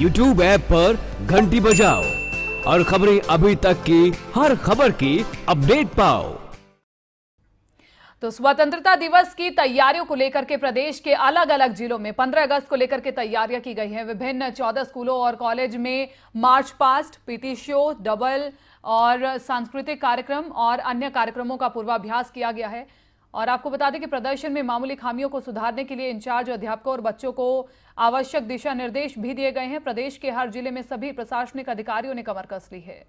YouTube app पर घंटी बजाओ और खबरें अभी तक की हर खबर की अपडेट पाओ तो स्वतंत्रता दिवस की तैयारियों को लेकर के प्रदेश के अलग अलग जिलों में 15 अगस्त को लेकर के तैयारियां की गई हैं विभिन्न 14 स्कूलों और कॉलेज में march past PT show double और सांस्कृतिक कार्यक्रम और अन्य कार्यक्रमों का पूर्वाभ्यास किया गया है और आपको बता दें कि प्रदर्शन में मामूली खामियों को सुधारने के लिए इंचार्ज अध्यापकों और बच्चों को आवश्यक दिशा निर्देश भी दिए गए हैं प्रदेश के हर जिले में सभी प्रशासनिक अधिकारियों ने कमर कस ली है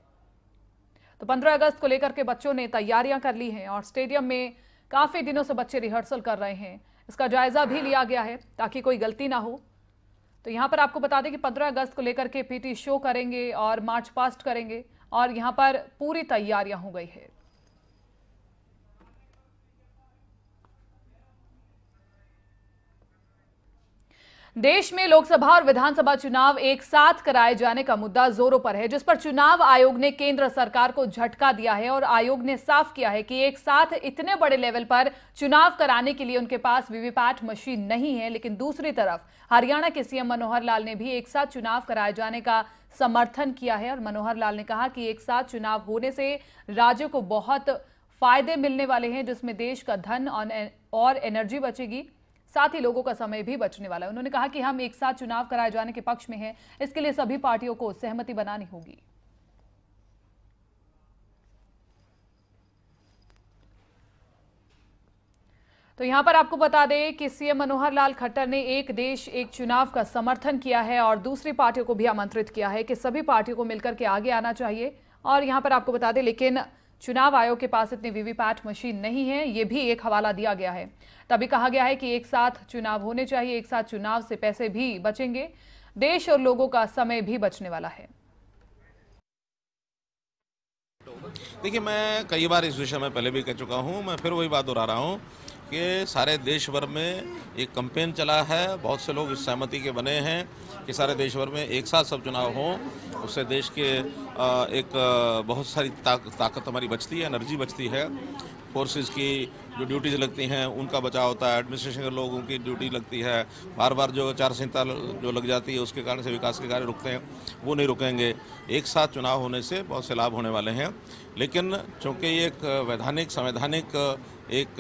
तो 15 अगस्त को लेकर के बच्चों ने तैयारियां कर ली हैं और स्टेडियम में काफी दिनों से बच्चे रिहर्सल कर रहे हैं इसका जायजा भी लिया गया है ताकि कोई गलती ना हो तो यहाँ पर आपको बता दें कि 15 अगस्त को लेकर के पीटी शो करेंगे और मार्च पास्ट करेंगे और यहाँ पर पूरी तैयारियां हो गई है देश में लोकसभा और विधानसभा चुनाव एक साथ कराए जाने का मुद्दा जोरों पर है जिस पर चुनाव आयोग ने केंद्र सरकार को झटका दिया है और आयोग ने साफ किया है कि एक साथ इतने बड़े लेवल पर चुनाव कराने के लिए उनके पास वीवीपैट मशीन नहीं है लेकिन दूसरी तरफ हरियाणा के सीएम मनोहर लाल ने भी एक साथ चुनाव कराए जाने का समर्थन किया है और मनोहर लाल ने कहा कि एक साथ चुनाव होने से राज्य को बहुत फायदे मिलने वाले हैं जिसमें देश का धन और एनर्जी बचेगी साथ ही लोगों का समय भी बचने वाला है उन्होंने कहा कि हम एक साथ चुनाव कराए जाने के पक्ष में हैं इसके लिए सभी पार्टियों को सहमति बनानी होगी तो यहां पर आपको बता दें कि सीएम मनोहर लाल खट्टर ने एक देश एक चुनाव का समर्थन किया है और दूसरी पार्टियों को भी आमंत्रित किया है कि सभी पार्टियों को मिलकर के आगे आना चाहिए और यहां पर आपको बता दें लेकिन चुनाव आयोग के पास इतनी वीवीपैट मशीन नहीं है ये भी एक हवाला दिया गया है तभी कहा गया है कि एक साथ चुनाव होने चाहिए एक साथ चुनाव से पैसे भी बचेंगे देश और लोगों का समय भी बचने वाला है देखिए मैं कई बार इस विषय में पहले भी कह चुका हूं मैं फिर वही बात दोहरा रहा हूं के सारे देश भर में एक कंपेन चला है बहुत से लोग इस सहमति के बने हैं कि सारे देश भर में एक साथ सब चुनाव हों उससे देश के एक बहुत सारी ताकत हमारी बचती है एनर्जी बचती है फोर्सेस की जो ड्यूटीज़ लगती हैं उनका बचाव होता है एडमिनिस्ट्रेशन के लोगों की ड्यूटी लगती है बार बार जो चार संहिता जो लग जाती है उसके कारण से विकास के कार्य रुकते हैं वो नहीं रुकेंगे एक साथ चुनाव होने से बहुत से लाभ होने वाले हैं लेकिन चूँकि एक वैधानिक संवैधानिक एक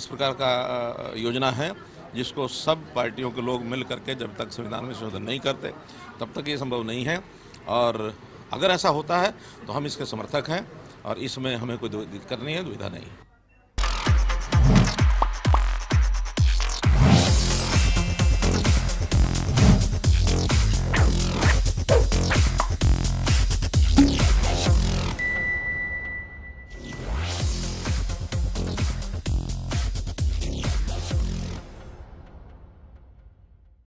इस प्रकार का योजना है जिसको सब पार्टियों के लोग मिल करके जब तक संविधान में संशोधन नहीं करते तब तक ये संभव नहीं है और अगर ऐसा होता है तो हम इसके समर्थक हैं और इसमें हमें कोई दिक्कत नहीं है दुविधा नहीं है